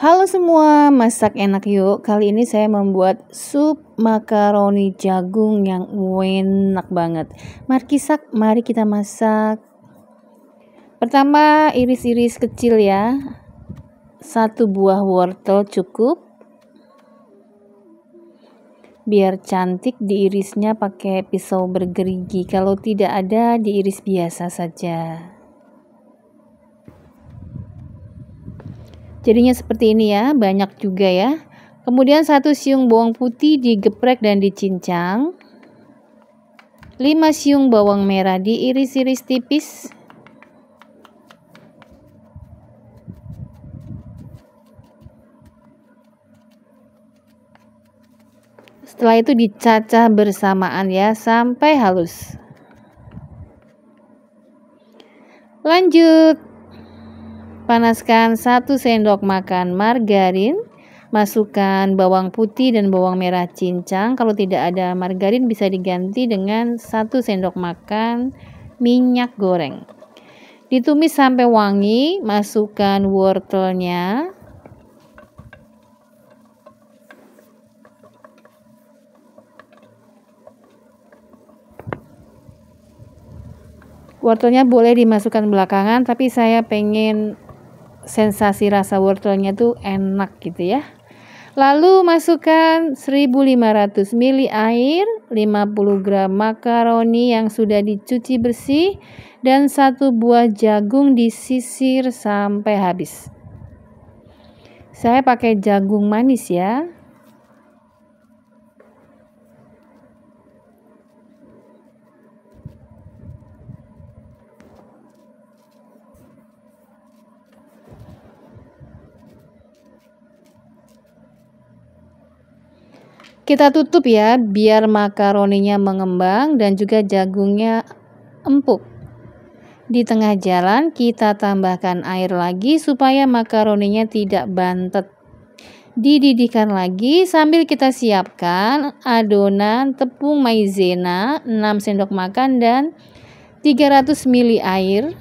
Halo semua, masak enak yuk. Kali ini saya membuat sup makaroni jagung yang enak banget. Mari kisak, mari kita masak. Pertama iris-iris kecil ya. Satu buah wortel cukup. Biar cantik diirisnya pakai pisau bergerigi. Kalau tidak ada diiris biasa saja. Jadinya seperti ini ya, banyak juga ya. Kemudian satu siung bawang putih digeprek dan dicincang. 5 siung bawang merah diiris-iris tipis. Setelah itu dicacah bersamaan ya sampai halus. Lanjut Panaskan 1 sendok makan margarin, masukkan bawang putih dan bawang merah cincang. Kalau tidak ada margarin bisa diganti dengan 1 sendok makan minyak goreng. Ditumis sampai wangi, masukkan wortelnya. Wortelnya boleh dimasukkan belakangan, tapi saya pengen sensasi rasa wortelnya tuh enak gitu ya. Lalu masukkan 1500 ml air, 50 gram makaroni yang sudah dicuci bersih, dan satu buah jagung disisir sampai habis. Saya pakai jagung manis ya. Kita tutup ya biar makaroninya mengembang dan juga jagungnya empuk. Di tengah jalan kita tambahkan air lagi supaya makaroninya tidak bantet. Dididihkan lagi sambil kita siapkan adonan tepung maizena 6 sendok makan dan 300 ml air.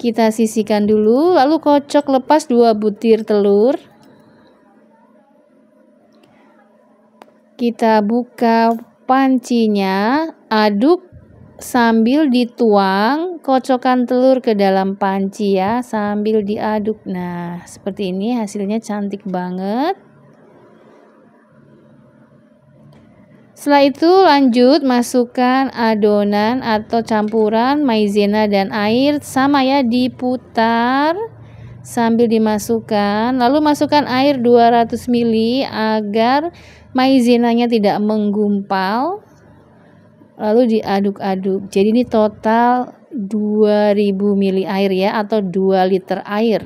Kita sisihkan dulu lalu kocok lepas 2 butir telur. Kita buka pancinya, aduk sambil dituang kocokan telur ke dalam panci ya sambil diaduk nah seperti ini hasilnya cantik banget setelah itu lanjut masukkan adonan atau campuran maizena dan air sama ya diputar sambil dimasukkan. Lalu masukkan air 200 ml agar maizenanya tidak menggumpal. Lalu diaduk-aduk. Jadi ini total 2000 ml air ya atau 2 liter air.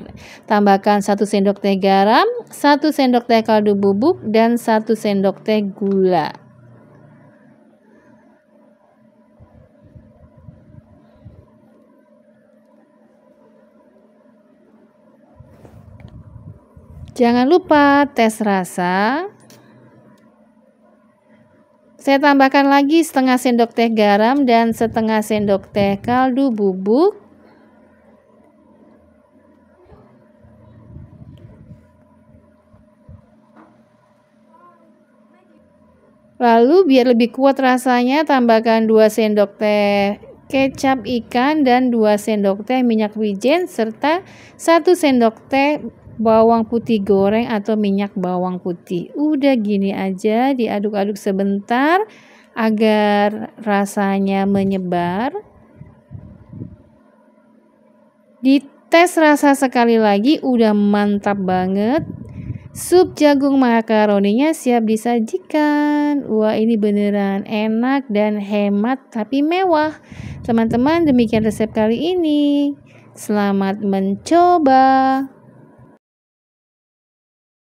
Tambahkan 1 sendok teh garam, 1 sendok teh kaldu bubuk dan 1 sendok teh gula. Jangan lupa tes rasa. Saya tambahkan lagi setengah sendok teh garam dan setengah sendok teh kaldu bubuk. Lalu biar lebih kuat rasanya tambahkan 2 sendok teh kecap ikan dan 2 sendok teh minyak wijen serta 1 sendok teh bawang putih goreng atau minyak bawang putih. Udah gini aja diaduk-aduk sebentar agar rasanya menyebar. Dites rasa sekali lagi udah mantap banget. Sup jagung makaroninya siap disajikan. Wah, ini beneran enak dan hemat tapi mewah. Teman-teman, demikian resep kali ini. Selamat mencoba.